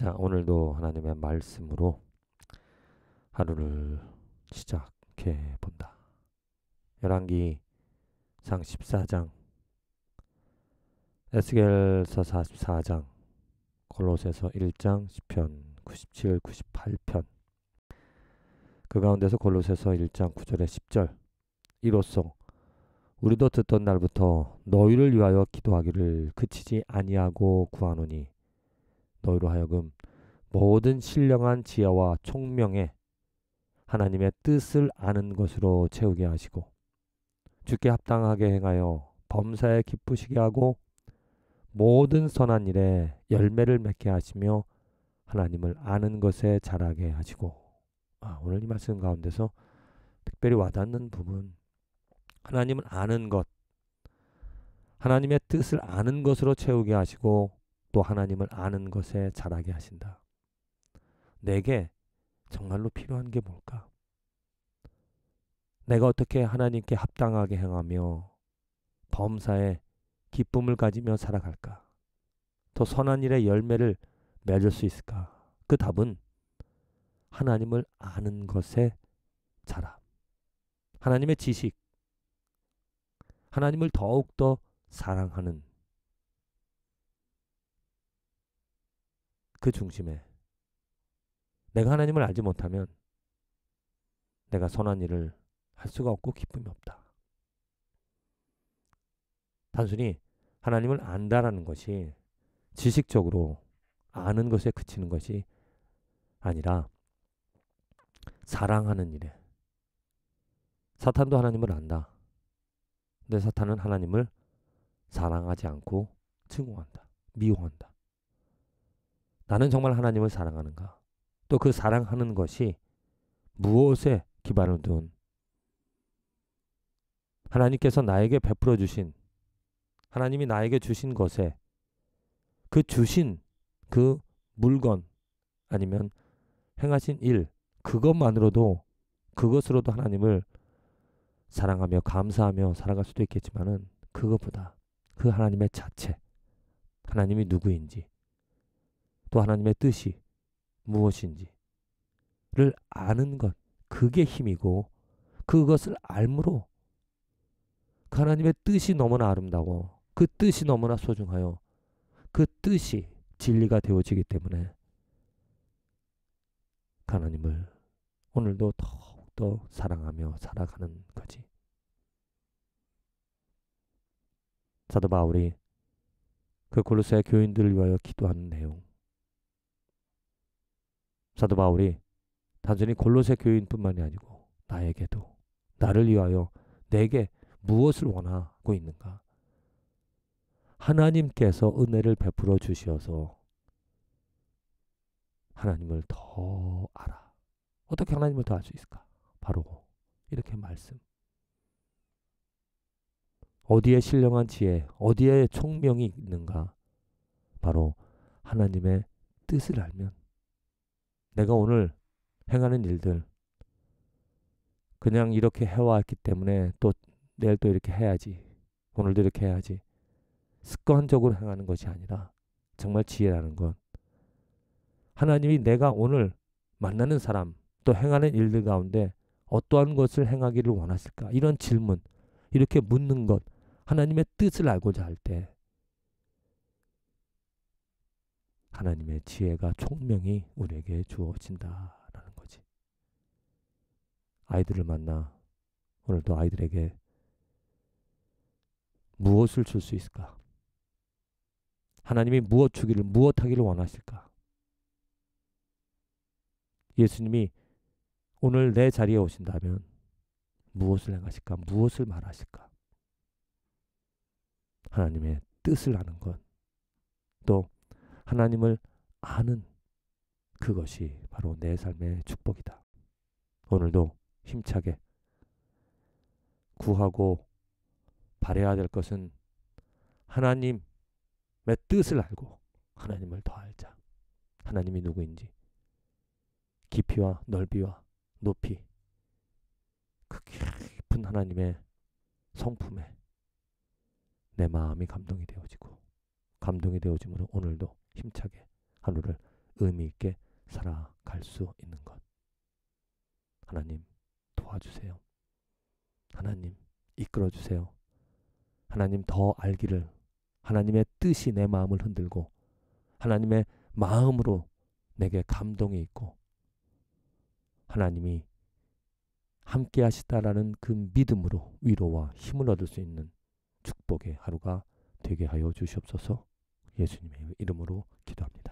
자, 오늘도 하나님의 말씀으로 하루를 시작해 본다. 열왕기 상 14장 에스겔서 44장 골로새서 1장 10편 97, 98편 그 가운데서 골로새서 1장 9절에 10절 이로써 우리도 듣던 날부터 너희를 위하여 기도하기를 그치지 아니하고 구하노니 너희로 하여금 모든 신령한 지혜와 총명에 하나님의 뜻을 아는 것으로 채우게 하시고 주께 합당하게 행하여 범사에 기쁘시게 하고 모든 선한 일에 열매를 맺게 하시며 하나님을 아는 것에 자라게 하시고 아, 오늘 이 말씀 가운데서 특별히 와닿는 부분 하나님을 아는 것 하나님의 뜻을 아는 것으로 채우게 하시고 또 하나님을 아는 것에 자라게 하신다. 내게 정말로 필요한 게 뭘까? 내가 어떻게 하나님께 합당하게 행하며 범사에 기쁨을 가지며 살아갈까? 더 선한 일의 열매를 맺을 수 있을까? 그 답은 하나님을 아는 것에 자라. 하나님의 지식, 하나님을 더욱더 사랑하는 그 중심에 내가 하나님을 알지 못하면 내가 선한 일을 할 수가 없고 기쁨이 없다. 단순히 하나님을 안다라는 것이 지식적으로 아는 것에 그치는 것이 아니라 사랑하는 일에 사탄도 하나님을 안다. 근데 사탄은 하나님을 사랑하지 않고 증오한다. 미워한다. 나는 정말 하나님을 사랑하는가? 또 그 사랑하는 것이 무엇에 기반을 둔 하나님께서 나에게 베풀어 주신 하나님이 나에게 주신 것에 그 주신 그 물건 아니면 행하신 일 그것만으로도 그것으로도 하나님을 사랑하며 감사하며 살아갈 수도 있겠지만은 그것보다 그 하나님의 자체 하나님이 누구인지 또 하나님의 뜻이 무엇인지를 아는 것, 그게 힘이고 그것을 알므로 그 하나님의 뜻이 너무나 아름다워 그 뜻이 너무나 소중하여 그 뜻이 진리가 되어지기 때문에 그 하나님을 오늘도 더욱더 사랑하며 살아가는 거지. 사도 바울이 그 골로새 교인들을 위하여 기도하는 내용 사도 바울이 단순히 골로새 교인뿐만이 아니고 나에게도 나를 위하여 내게 무엇을 원하고 있는가? 하나님께서 은혜를 베풀어 주시어서 하나님을 더 알아. 어떻게 하나님을 더 알 수 있을까? 바로 이렇게 말씀. 어디에 신령한 지혜, 어디에 총명이 있는가? 바로 하나님의 뜻을 알면 내가 오늘 행하는 일들 그냥 이렇게 해왔기 때문에 또 내일 또 이렇게 해야지. 오늘도 이렇게 해야지. 습관적으로 행하는 것이 아니라 정말 지혜라는 것. 하나님이 내가 오늘 만나는 사람 또 행하는 일들 가운데 어떠한 것을 행하기를 원하실까? 이런 질문, 이렇게 묻는 것, 하나님의 뜻을 알고자 할때 하나님의 지혜가 총명이 우리에게 주어진다라는 거지. 아이들을 만나 오늘도 아이들에게 무엇을 줄 수 있을까? 하나님이 무엇 주기를 무엇 하기를 원하실까? 예수님이 오늘 내 자리에 오신다면 무엇을 행하실까? 무엇을 말하실까? 하나님의 뜻을 아는 것. 또 하나님을 아는 그것이 바로 내 삶의 축복이다. 오늘도 힘차게 구하고 바래야 될 것은 하나님의 뜻을 알고 하나님을 더 알자. 하나님이 누구인지 깊이와 넓이와 높이 그 깊은 하나님의 성품에 내 마음이 감동이 되어지고 감동이 되어지므로 오늘도 힘차게 하루를 의미 있게 살아갈 수 있는 것. 하나님 도와주세요. 하나님 이끌어 주세요. 하나님 더 알기를 하나님의 뜻이 내 마음을 흔들고 하나님의 마음으로 내게 감동이 있고 하나님이 함께 하시다라는 그 믿음으로 위로와 힘을 얻을 수 있는 축복의 하루가 되게 하여 주시옵소서. 예수님의 이름으로 기도합니다.